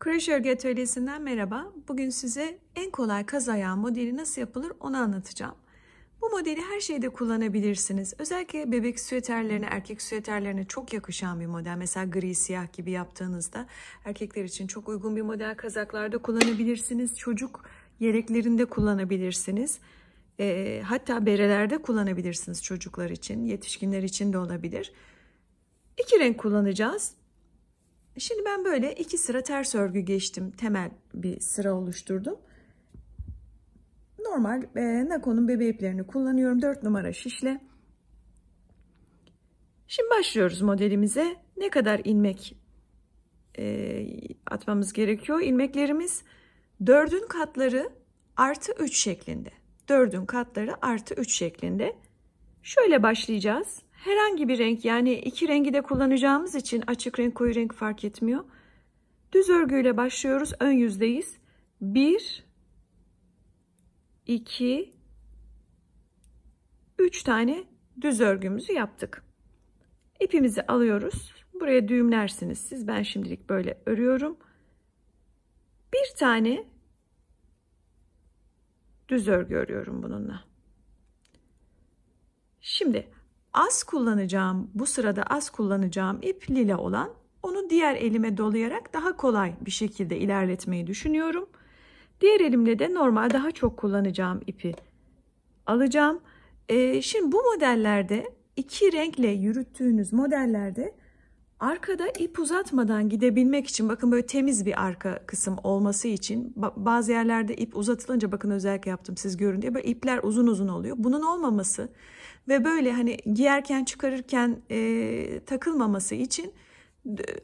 Kroşe örgü atölyesinden merhaba. Bugün size en kolay kaz ayağı modeli nasıl yapılır onu anlatacağım. Bu modeli her şeyde kullanabilirsiniz. Özellikle bebek süeterlerine, erkek süeterlerine çok yakışan bir model. Mesela gri siyah gibi yaptığınızda erkekler için çok uygun bir model. Kazaklarda kullanabilirsiniz. Çocuk yeleklerinde kullanabilirsiniz. E, hatta berelerde kullanabilirsiniz çocuklar için, yetişkinler için de olabilir. İki renk kullanacağız. Şimdi ben böyle iki sıra ters örgü geçtim. Temel bir sıra oluşturdum. Normal e, Nako'nun bebe iplerini kullanıyorum. 4 numara şişle. Şimdi başlıyoruz modelimize. Ne kadar ilmek e, atmamız gerekiyor? İlmeklerimiz 4'ün katları artı 3 şeklinde. 4'ün katları artı 3 şeklinde. Şöyle başlayacağız herhangi bir renk yani iki rengi de kullanacağımız için açık renk koyu renk fark etmiyor. Düz örgüyle başlıyoruz. Ön yüzdeyiz. 1 2 3 tane düz örgümüzü yaptık. İpimizi alıyoruz. Buraya düğümlersiniz siz. Ben şimdilik böyle örüyorum. Bir tane düz örgü örüyorum bununla. Şimdi az kullanacağım, bu sırada az kullanacağım ip lila olan. Onu diğer elime dolayarak daha kolay bir şekilde ilerletmeyi düşünüyorum. Diğer elimle de normal daha çok kullanacağım ipi alacağım. Ee, şimdi bu modellerde iki renkle yürüttüğünüz modellerde Arkada ip uzatmadan gidebilmek için bakın böyle temiz bir arka kısım olması için bazı yerlerde ip uzatılınca bakın özellikle yaptım siz görün diye böyle ipler uzun uzun oluyor. Bunun olmaması ve böyle hani giyerken çıkarırken e, takılmaması için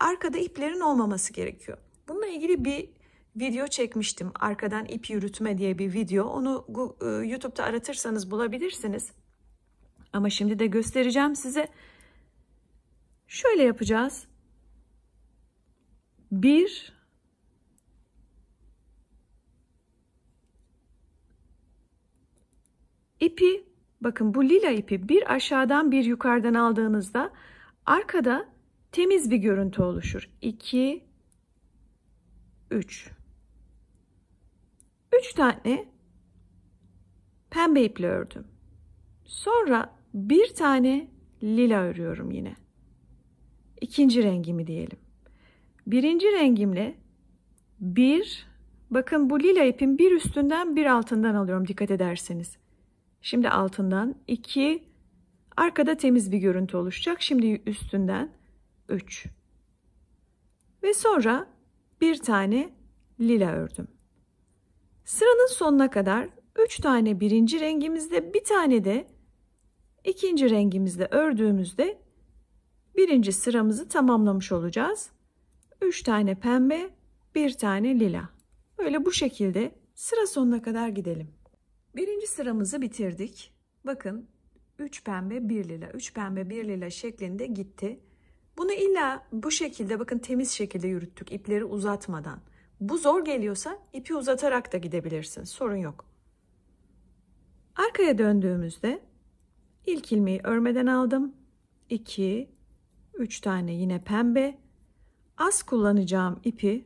arkada iplerin olmaması gerekiyor. Bununla ilgili bir video çekmiştim. Arkadan ip yürütme diye bir video. Onu YouTube'da aratırsanız bulabilirsiniz. Ama şimdi de göstereceğim size. Şöyle yapacağız. 1 ipi bakın bu lila ipi bir aşağıdan bir yukarıdan aldığınızda arkada temiz bir görüntü oluşur. 2 3 3 tane pembe iple ördüm. Sonra bir tane lila örüyorum yine ikinci rengimi diyelim. Birinci rengimle bir, bakın bu lila ipin bir üstünden bir altından alıyorum dikkat ederseniz. Şimdi altından iki, arkada temiz bir görüntü oluşacak. Şimdi üstünden üç. Ve sonra bir tane lila ördüm. Sıranın sonuna kadar üç tane birinci rengimizde bir tane de ikinci rengimizde ördüğümüzde birinci sıramızı tamamlamış olacağız. 3 tane pembe, 1 tane lila. Böyle bu şekilde sıra sonuna kadar gidelim. Birinci sıramızı bitirdik. Bakın 3 pembe 1 lila 3 pembe 1 lila şeklinde gitti. Bunu illa bu şekilde bakın temiz şekilde yürüttük ipleri uzatmadan. Bu zor geliyorsa ipi uzatarak da gidebilirsin sorun yok. Arkaya döndüğümüzde ilk ilmeği örmeden aldım. 2 3 tane yine pembe. Az kullanacağım ipi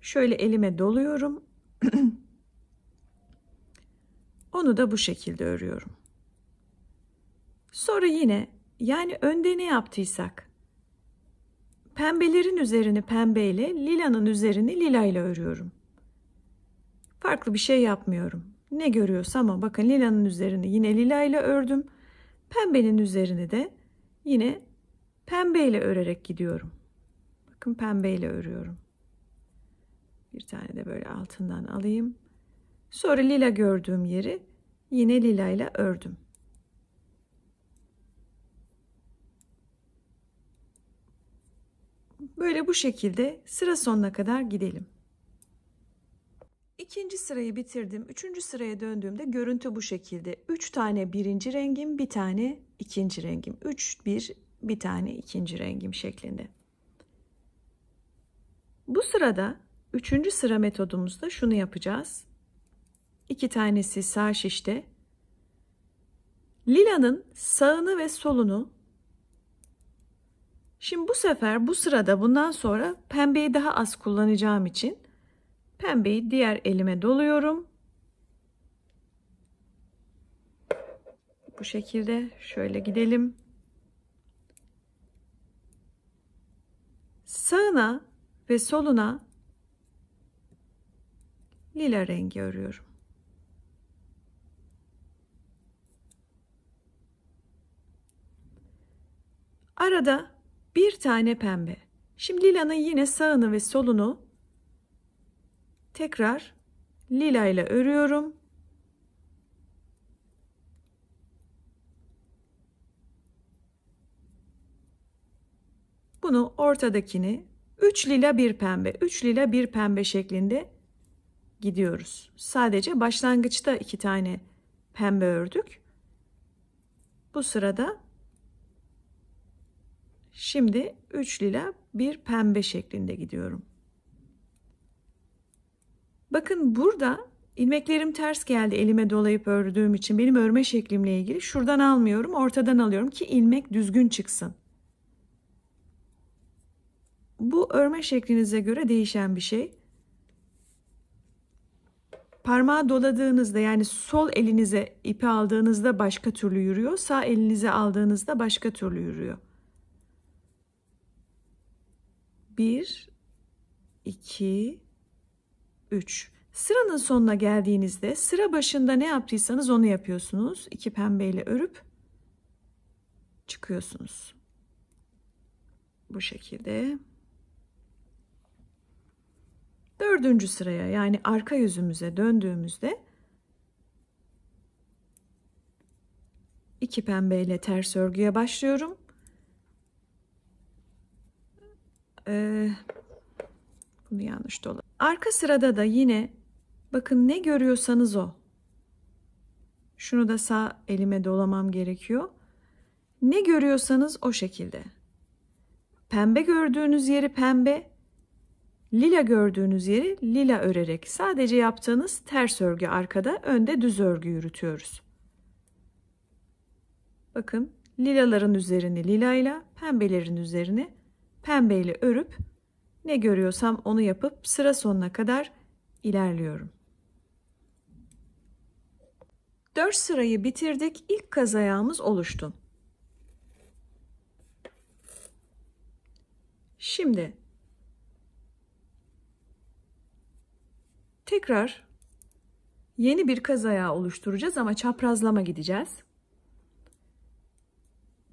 şöyle elime doluyorum. Onu da bu şekilde örüyorum. Sonra yine yani önde ne yaptıysak pembelerin üzerini pembeyle, lilanın üzerini lila ile örüyorum. Farklı bir şey yapmıyorum. Ne görüyorsa ama bakın lilanın üzerini yine lila ile ördüm. Pembenin üzerini de yine Pembeyle örerek gidiyorum. Bakın pembeyle örüyorum. Bir tane de böyle altından alayım. Sonra lila gördüğüm yeri yine lila ile ördüm. Böyle bu şekilde sıra sonuna kadar gidelim. İkinci sırayı bitirdim. Üçüncü sıraya döndüğümde görüntü bu şekilde. Üç tane birinci rengim, bir tane ikinci rengim. Üç, bir, bir tane ikinci rengim şeklinde. Bu sırada üçüncü sıra metodumuzda şunu yapacağız. İki tanesi sağ şişte. Lilanın sağını ve solunu Şimdi bu sefer bu sırada bundan sonra pembeyi daha az kullanacağım için pembeyi diğer elime doluyorum. Bu şekilde şöyle gidelim. Sağına ve soluna lila rengi örüyorum. Arada bir tane pembe. Şimdi lilanın yine sağını ve solunu tekrar lila ile örüyorum. Bunu ortadakini 3 lila bir pembe, 3 lila bir pembe şeklinde gidiyoruz. Sadece başlangıçta iki tane pembe ördük. Bu sırada şimdi 3 lila bir pembe şeklinde gidiyorum. Bakın burada ilmeklerim ters geldi elime dolayıp ördüğüm için benim örme şeklimle ilgili şuradan almıyorum ortadan alıyorum ki ilmek düzgün çıksın. Bu örme şeklinize göre değişen bir şey. Parmağı doladığınızda yani sol elinize ipi aldığınızda başka türlü yürüyor. Sağ elinize aldığınızda başka türlü yürüyor. Bir, iki, üç. Sıranın sonuna geldiğinizde sıra başında ne yaptıysanız onu yapıyorsunuz. İki pembeyle örüp çıkıyorsunuz. Bu şekilde. Dördüncü sıraya yani arka yüzümüze döndüğümüzde iki pembe ile ters örgüye başlıyorum. Ee, bunu yanlış dola. Arka sırada da yine bakın ne görüyorsanız o. Şunu da sağ elime dolamam gerekiyor. Ne görüyorsanız o şekilde. Pembe gördüğünüz yeri pembe, Lila gördüğünüz yeri lila örerek sadece yaptığınız ters örgü arkada, önde düz örgü yürütüyoruz. Bakın lilaların üzerini lilayla, pembelerin üzerini pembeyle örüp ne görüyorsam onu yapıp sıra sonuna kadar ilerliyorum. 4 sırayı bitirdik. İlk kaz ayağımız oluştu. Şimdi Tekrar yeni bir kaz ayağı oluşturacağız ama çaprazlama gideceğiz.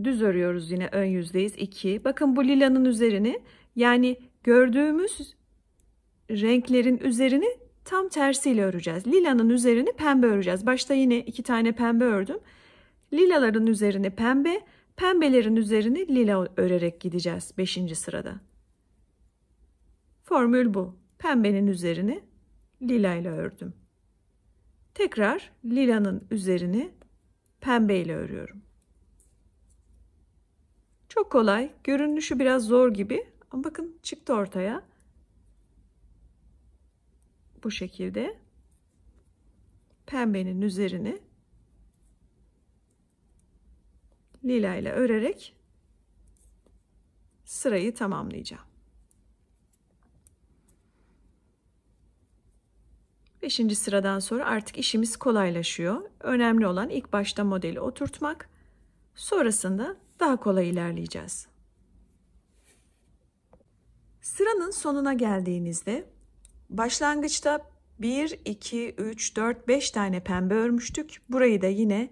Düz örüyoruz yine ön yüzdeyiz 2. Bakın bu lilanın üzerini yani gördüğümüz renklerin üzerini tam tersiyle öreceğiz. Lilanın üzerini pembe öreceğiz. Başta yine iki tane pembe ördüm. Lilaların üzerini pembe, pembelerin üzerini lila örerek gideceğiz 5. sırada. Formül bu. Pembenin üzerini lila ile ördüm. Tekrar lilanın üzerini pembe ile örüyorum. Çok kolay. Görünüşü biraz zor gibi. Ama bakın çıktı ortaya. Bu şekilde pembenin üzerini lila ile örerek sırayı tamamlayacağım. Beşinci sıradan sonra artık işimiz kolaylaşıyor. Önemli olan ilk başta modeli oturtmak. Sonrasında daha kolay ilerleyeceğiz. Sıranın sonuna geldiğinizde başlangıçta 1, 2, 3, 4, 5 tane pembe örmüştük. Burayı da yine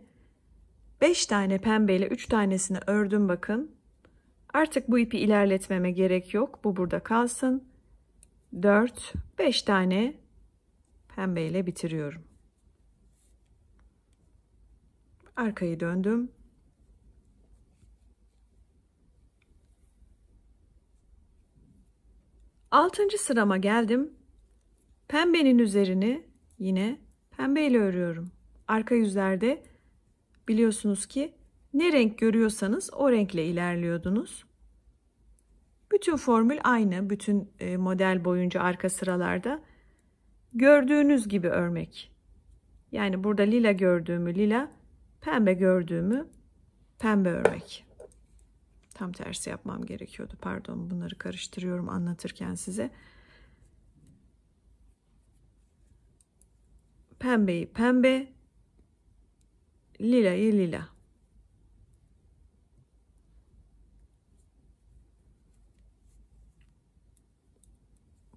5 tane pembeyle 3 tanesini ördüm bakın. Artık bu ipi ilerletmeme gerek yok. Bu burada kalsın. 4, 5 tane pembe ile bitiriyorum. Arkayı döndüm. Altıncı sırama geldim. Pembenin üzerini yine pembe ile örüyorum. Arka yüzlerde biliyorsunuz ki ne renk görüyorsanız o renkle ilerliyordunuz. Bütün formül aynı. Bütün e, model boyunca arka sıralarda gördüğünüz gibi örmek. Yani burada lila gördüğümü lila, pembe gördüğümü pembe örmek. Tam tersi yapmam gerekiyordu. Pardon bunları karıştırıyorum anlatırken size. Pembeyi pembe, lilayı lila.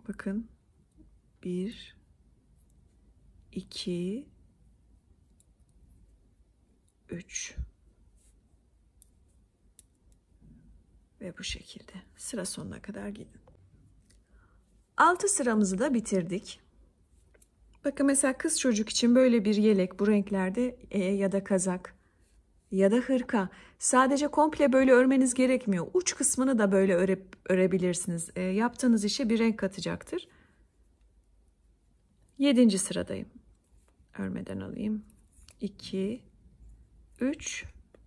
Bakın. Bir, 2 3 ve bu şekilde sıra sonuna kadar gidin. 6 sıramızı da bitirdik. Bakın mesela kız çocuk için böyle bir yelek bu renklerde e, ya da kazak ya da hırka. Sadece komple böyle örmeniz gerekmiyor. Uç kısmını da böyle öre, örebilirsiniz. E, yaptığınız işe bir renk katacaktır. Yedinci sıradayım. Örmeden alayım. 2 3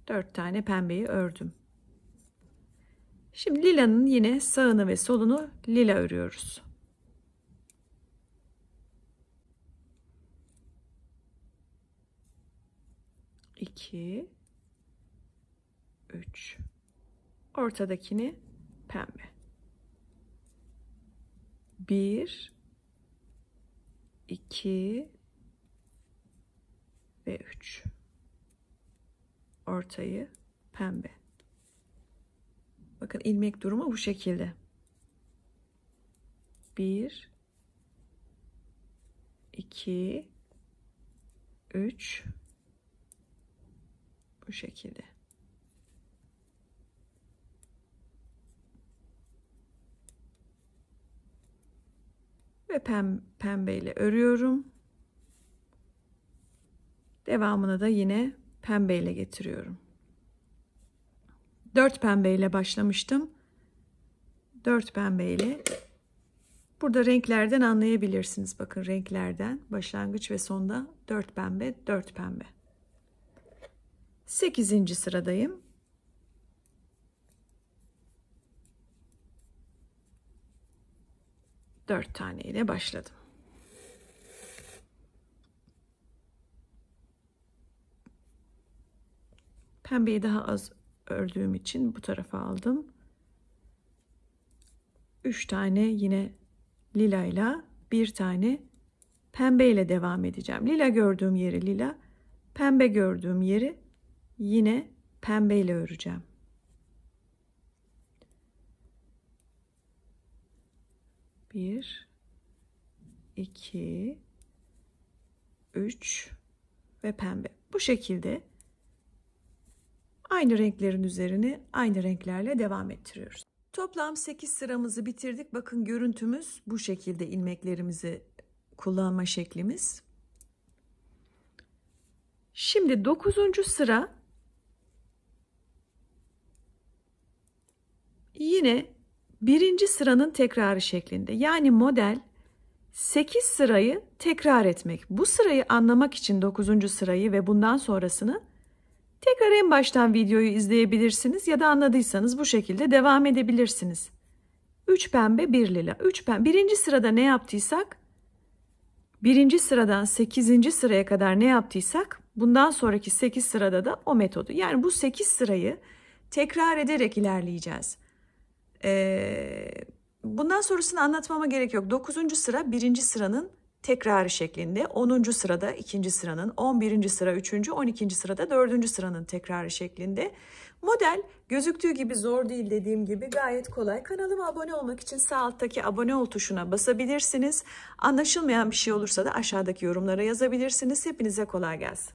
4 tane pembeyi ördüm. Şimdi lilanın yine sağını ve solunu lila örüyoruz. İki, üç. Ortadakini pembe. Bir, iki, ve 3. Ortayı pembe. Bakın ilmek durumu bu şekilde. 1 2 3 bu şekilde. Ve pem pembeyle örüyorum. Devamını da yine pembeyle getiriyorum. 4 pembeyle başlamıştım. 4 pembeyle Burada renklerden anlayabilirsiniz. Bakın renklerden başlangıç ve sonda 4 pembe, 4 pembe. 8. sıradayım. Dört tane ile başladım. Pembeyi daha az ördüğüm için bu tarafa aldım. 3 tane yine lila ile bir tane pembe ile devam edeceğim. Lila gördüğüm yeri lila, pembe gördüğüm yeri yine pembe ile öreceğim. Bir, iki, üç ve pembe. Bu şekilde aynı renklerin üzerine aynı renklerle devam ettiriyoruz. Toplam 8 sıramızı bitirdik. Bakın görüntümüz bu şekilde ilmeklerimizi kullanma şeklimiz. Şimdi 9. sıra yine birinci sıranın tekrarı şeklinde. Yani model 8 sırayı tekrar etmek. Bu sırayı anlamak için 9. sırayı ve bundan sonrasını Tekrar en baştan videoyu izleyebilirsiniz ya da anladıysanız bu şekilde devam edebilirsiniz. 3 pembe 1 lila. 3 pembe. Birinci sırada ne yaptıysak birinci sıradan 8. sıraya kadar ne yaptıysak bundan sonraki 8 sırada da o metodu. Yani bu 8 sırayı tekrar ederek ilerleyeceğiz. Ee, bundan sonrasını anlatmama gerek yok. 9. sıra birinci sıranın tekrarı şeklinde 10. sırada 2. sıranın, 11. sıra 3. 12. sırada 4. sıranın tekrarı şeklinde. Model gözüktüğü gibi zor değil dediğim gibi gayet kolay. Kanalıma abone olmak için sağ alttaki abone ol tuşuna basabilirsiniz. Anlaşılmayan bir şey olursa da aşağıdaki yorumlara yazabilirsiniz. Hepinize kolay gelsin.